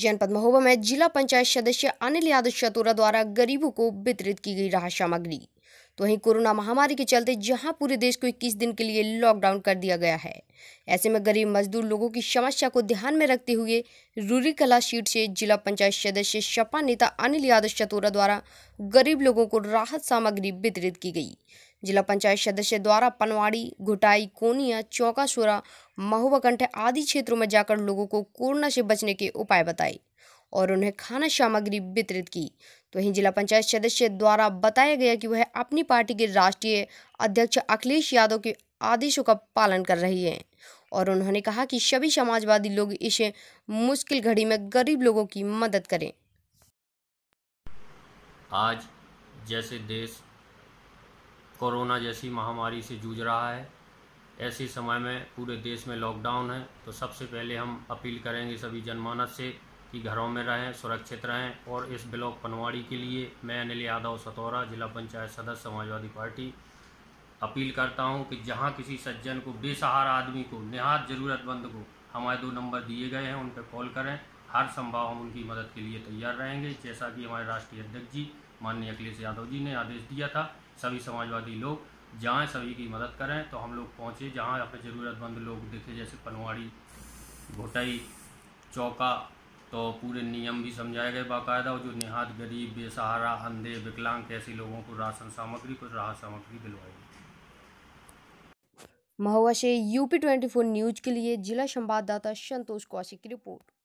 जनपद महोबा में जिला पंचायत सदस्य अनिल यादव चतुरा द्वारा गरीबों को वितरित की गई राहत सामग्री तो वहीं कोरोना महामारी के चलते जहां पूरे देश को 21 दिन के लिए लॉकडाउन कर दिया गया है ऐसे में गरीब मजदूर लोगों की समस्या को ध्यान में रखते हुए रूरी कला सीट से जिला पंचायत सदस्य सपा नेता अनिल यादव चतुरा द्वारा गरीब लोगों को राहत सामग्री वितरित की गई जिला पंचायत सदस्य द्वारा पनवाड़ी घुटाई कोनिया चौकासुरा महुआ आदि क्षेत्रों में जाकर लोगों को कोरोना से बचने के उपाय बताए और उन्हें खाना सामग्री वितरित की तो वहीं जिला पंचायत सदस्य द्वारा बताया गया कि वह अपनी पार्टी के राष्ट्रीय अध्यक्ष अखिलेश यादव के आदेशों का पालन कर रही है और उन्होंने कहा कि सभी समाजवादी लोग इस मुश्किल घड़ी में गरीब लोगों की मदद करें आज जैसे देश कोरोना जैसी महामारी से जूझ रहा है ऐसे समय में पूरे देश में लॉकडाउन है तो सबसे पहले हम अपील करेंगे सभी जनमानस से कि घरों में रहें सुरक्षित रहें और इस ब्लॉक पनवाड़ी के लिए मैं अनिल यादव सतौरा जिला पंचायत सदस्य समाजवादी पार्टी अपील करता हूं कि जहां किसी सज्जन को बेसहारा आदमी को निहात ज़रूरतमंद को हमारे दो नंबर दिए गए हैं उन पर कॉल करें हर संभव हम उनकी मदद के लिए तैयार रहेंगे जैसा कि हमारे राष्ट्रीय अध्यक्ष जी माननीय अखिलेश यादव जी ने आदेश दिया था सभी समाजवादी लोग जहाँ सभी की मदद करें तो हम लोग पहुँचे जहाँ अपने ज़रूरतमंद लोग देखे जैसे पनवाड़ी घोटाई चौका तो पूरे नियम भी समझाए गए बाकायदा और जो निहात गरीब बेसहारा अंधे विकलांग कैसे लोगों को राशन सामग्री कुछ राहत सामग्री दिलवाई महुआ से यूपी ट्वेंटी फोर न्यूज के लिए जिला संवाददाता संतोष कौशिक की रिपोर्ट